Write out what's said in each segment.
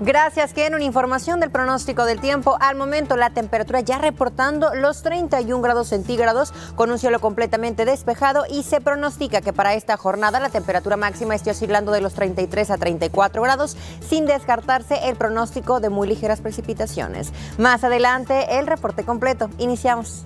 Gracias, Ken. Una información del pronóstico del tiempo. Al momento, la temperatura ya reportando los 31 grados centígrados con un cielo completamente despejado y se pronostica que para esta jornada la temperatura máxima esté oscilando de los 33 a 34 grados, sin descartarse el pronóstico de muy ligeras precipitaciones. Más adelante, el reporte completo. Iniciamos.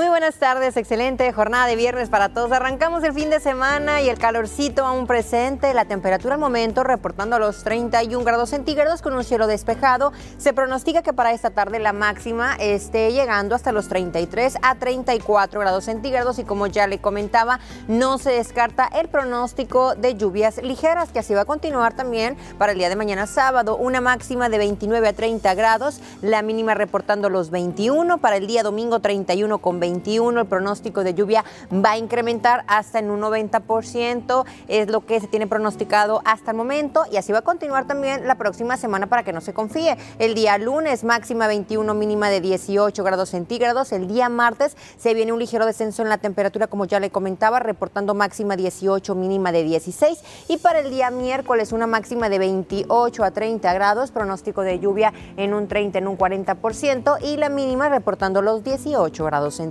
Muy buenas tardes, excelente jornada de viernes para todos. Arrancamos el fin de semana y el calorcito aún presente. La temperatura al momento reportando a los 31 grados centígrados con un cielo despejado. Se pronostica que para esta tarde la máxima esté llegando hasta los 33 a 34 grados centígrados y como ya le comentaba, no se descarta el pronóstico de lluvias ligeras que así va a continuar también para el día de mañana sábado. Una máxima de 29 a 30 grados, la mínima reportando los 21 para el día domingo 31 con 20 21. El pronóstico de lluvia va a incrementar hasta en un 90%, es lo que se tiene pronosticado hasta el momento y así va a continuar también la próxima semana para que no se confíe. El día lunes máxima 21, mínima de 18 grados centígrados. El día martes se viene un ligero descenso en la temperatura, como ya le comentaba, reportando máxima 18, mínima de 16. Y para el día miércoles una máxima de 28 a 30 grados, pronóstico de lluvia en un 30, en un 40% y la mínima reportando los 18 grados centígrados.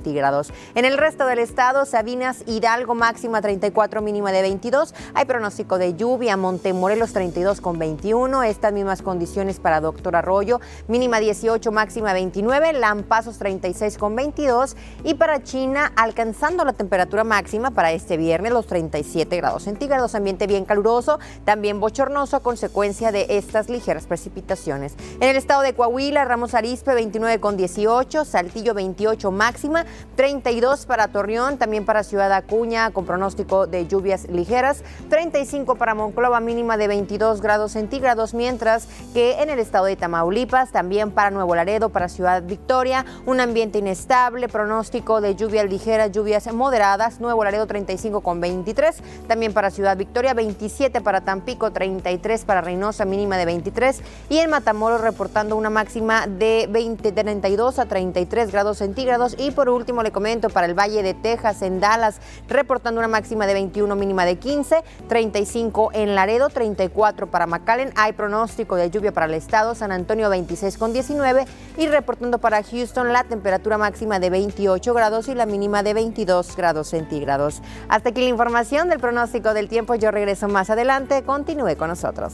En el resto del estado, Sabinas, Hidalgo máxima 34, mínima de 22. Hay pronóstico de lluvia, Montemorelos 32 con 21. Estas mismas condiciones para Doctor Arroyo, mínima 18, máxima 29. Lampazos 36 con 22. Y para China, alcanzando la temperatura máxima para este viernes, los 37 grados centígrados. Ambiente bien caluroso, también bochornoso a consecuencia de estas ligeras precipitaciones. En el estado de Coahuila, Ramos Arizpe 29 con 18, Saltillo 28 máxima 32 para Torreón, también para Ciudad Acuña con pronóstico de lluvias ligeras, 35 para Monclova mínima de 22 grados centígrados, mientras que en el estado de Tamaulipas, también para Nuevo Laredo, para Ciudad Victoria, un ambiente inestable, pronóstico de lluvias ligeras, lluvias moderadas, Nuevo Laredo 35 con 23, también para Ciudad Victoria 27 para Tampico, 33 para Reynosa mínima de 23 y en Matamoros reportando una máxima de 20, 32 a 33 grados centígrados y por último le comento, para el Valle de Texas, en Dallas, reportando una máxima de 21, mínima de 15, 35 en Laredo, 34 para McAllen. Hay pronóstico de lluvia para el estado, San Antonio 26 con 19 y reportando para Houston la temperatura máxima de 28 grados y la mínima de 22 grados centígrados. Hasta aquí la información del pronóstico del tiempo. Yo regreso más adelante. Continúe con nosotros.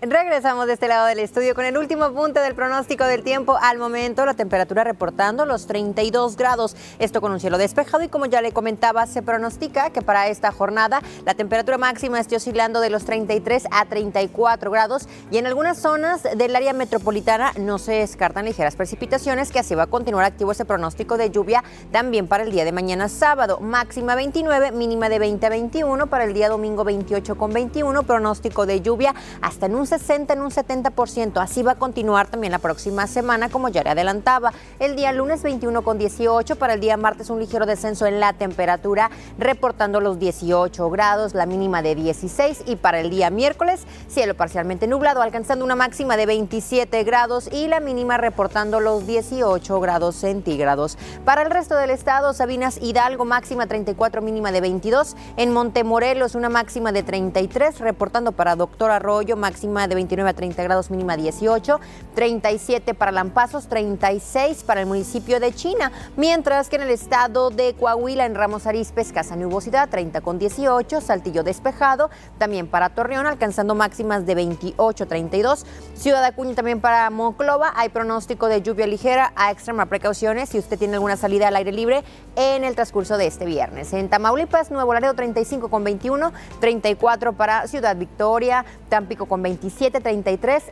Regresamos de este lado del estudio con el último punto del pronóstico del tiempo. Al momento, la temperatura reportando los 32 grados. Esto con un cielo despejado y como ya le comentaba, se pronostica que para esta jornada la temperatura máxima esté oscilando de los 33 a 34 grados y en algunas zonas del área metropolitana no se descartan ligeras precipitaciones, que así va a continuar activo ese pronóstico de lluvia también para el día de mañana sábado. Máxima 29, mínima de 20 a 21 para el día domingo 28 con 21, pronóstico de lluvia hasta en un 60 en un 70%. Así va a continuar también la próxima semana, como ya le adelantaba. El día lunes 21 con 18, para el día martes un ligero descenso en la temperatura, reportando los 18 grados, la mínima de 16 y para el día miércoles cielo parcialmente nublado, alcanzando una máxima de 27 grados y la mínima reportando los 18 grados centígrados. Para el resto del estado, Sabinas Hidalgo máxima 34, mínima de 22, en Montemorelos una máxima de 33, reportando para Doctor Arroyo máxima de 29 a 30 grados, mínima 18, 37 para Lampazos, 36 para el municipio de China, mientras que en el estado de Coahuila, en Ramos Arizpe, Casa nubosidad, 30 con 18, Saltillo despejado, también para Torreón, alcanzando máximas de 28, 32, Ciudad Acuña también para Monclova, hay pronóstico de lluvia ligera, a extrema precauciones si usted tiene alguna salida al aire libre en el transcurso de este viernes. En Tamaulipas, Nuevo Laredo 35 con 21, 34 para Ciudad Victoria, Tampico con 20 27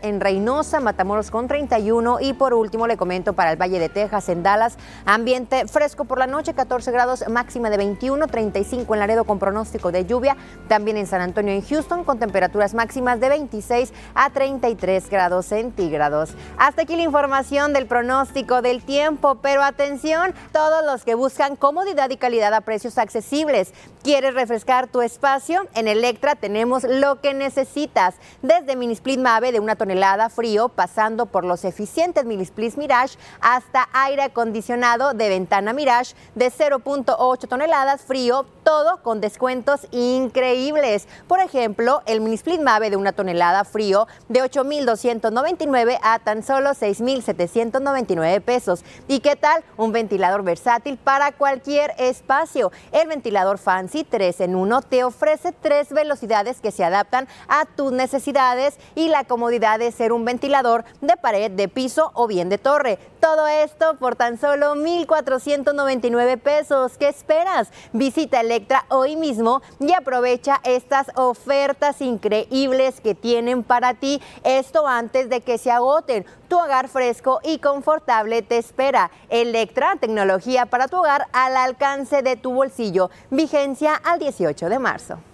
en Reynosa, Matamoros con 31 y por último le comento para el Valle de Texas en Dallas, ambiente fresco por la noche, 14 grados máxima de 21, 35 en Laredo con pronóstico de lluvia, también en San Antonio en Houston con temperaturas máximas de 26 a 33 grados centígrados. Hasta aquí la información del pronóstico del tiempo, pero atención, todos los que buscan comodidad y calidad a precios accesibles. ¿Quieres refrescar tu espacio? En Electra tenemos lo que necesitas, desde split Mave de una tonelada frío, pasando por los eficientes minisplit Mirage hasta aire acondicionado de ventana Mirage de 0.8 toneladas frío todo con descuentos increíbles. Por ejemplo, el mini split Mave de una tonelada frío de 8.299 a tan solo 6.799 pesos. ¿Y qué tal? Un ventilador versátil para cualquier espacio. El ventilador Fancy 3 en 1 te ofrece tres velocidades que se adaptan a tus necesidades y la comodidad de ser un ventilador de pared, de piso o bien de torre. Todo esto por tan solo 1.499 pesos. ¿Qué esperas? Visita el hoy mismo y aprovecha estas ofertas increíbles que tienen para ti. Esto antes de que se agoten. Tu hogar fresco y confortable te espera. Electra, tecnología para tu hogar al alcance de tu bolsillo. Vigencia al 18 de marzo.